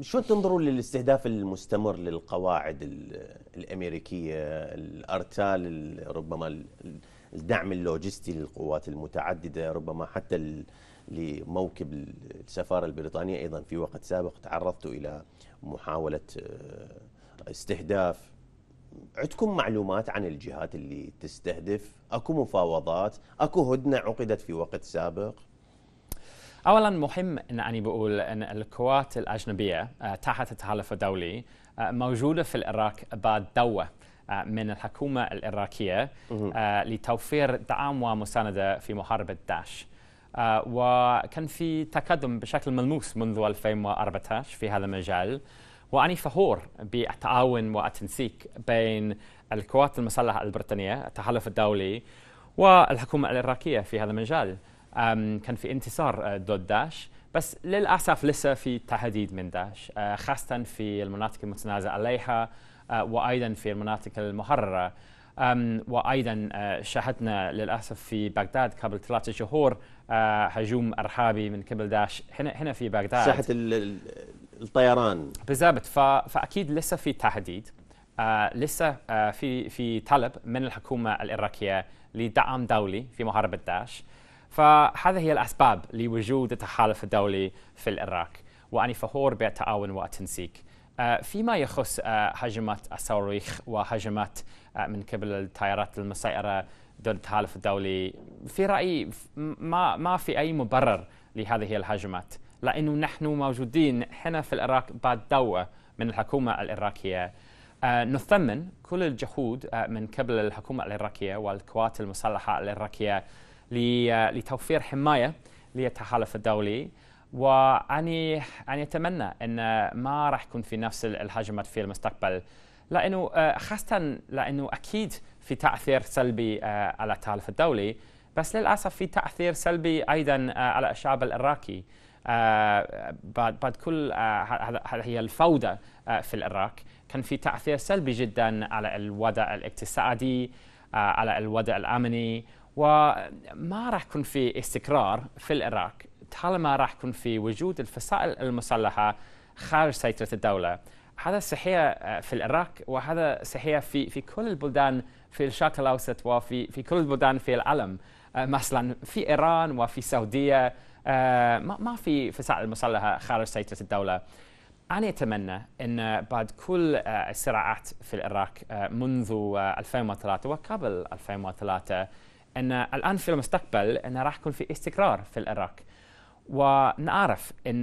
شو تنظروا للاستهداف المستمر للقواعد الامريكيه الارتال ربما الدعم اللوجستي للقوات المتعدده ربما حتى لموكب السفاره البريطانيه ايضا في وقت سابق تعرضت الى محاوله آه، استهداف عندكم معلومات عن الجهات اللي تستهدف اكو مفاوضات اكو هدنه عقدت في وقت سابق اولا مهم ان اني بقول ان القوات الاجنبيه آه، تحت التحالف الدولي آه، موجوده في العراق بعد دوه آه، من الحكومه العراقيه لتوفير دعم ومسانده في محاربه داعش وكان في تقدم بشكل ملموس منذ 2014 في هذا المجال وأني فخور بالتعاون والتنسيق بين القوات المسلحة البريطانية التحالف الدولي والحكومة العراقية في هذا المجال كان في انتصار آه، ضد داعش بس للاسف لسه في تهديد من داعش آه، خاصه في المناطق المتنازع عليها آه، وايضا في المناطق المحرره وايضا شاهدنا للاسف في بغداد قبل ثلاثة شهور هجوم ارهابي من قبل داعش هنا هنا في بغداد ساحه الطيران بالضبط فاكيد لسه في تهديد لسه في في طلب من الحكومه العراقيه لدعم دولي في محاربه داعش فهذه هي الأسباب لوجود التحالف الدولي في العراق وأنا فخور بالتعاون والتنسيق آه، فيما يخص آه، هجمات الصواريخ وهجمات آه، من قبل التيارات المسيرة ضد التحالف الدولي في رأيي ما ما في أي مبرر لهذه الهجمات لأنه نحن موجودين هنا في العراق بعد دورة من الحكومة العراقية نثمن كل الجهود من قبل الحكومة العراقية والقوات المسلحة العراقية آه، لتوفير حمايه للتحالف الدولي واني اني اتمنى ان ما راح يكون في نفس الهجمات في المستقبل لانه آه، خاصه لانه اكيد في تاثير سلبي آه، على التحالف الدولي بس للاسف في تاثير سلبي ايضا على الشعب العراقي بعد بعد كل هي الفوضى في العراق كان في تاثير سلبي جدا على الوضع الاقتصادي على الوضع الامني وما راح يكون في استقرار في العراق طالما راح يكون في وجود الفصائل المسلحه خارج سيطره الدوله هذا صحيح آه، في العراق وهذا صحيح في في كل البلدان في الشرق الاوسط وفي في كل البلدان في العالم آه، مثلا في ايران وفي السعوديه آه، ما في فصائل مسلحه خارج سيطره الدوله أنا أتمنى أن بعد كل الصراعات في العراق منذ 2003 وقبل 2003 ان الان في المستقبل أن راح يكون في استقرار في العراق ونعرف ان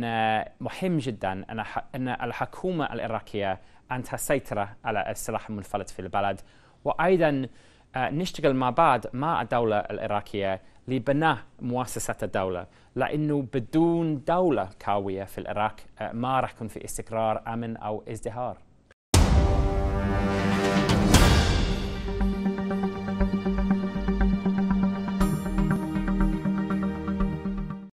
مهم جدا ان ان الحكومه العراقيه ان سيطرة على السلاح المنفلت في البلد وأيضا آه، نشتغل مع بعض مع الدولة العراقية لبناء مؤسسات الدولة لأنه بدون دولة قوية في العراق آه، ما راح يكون في استقرار أمن أو ازدهار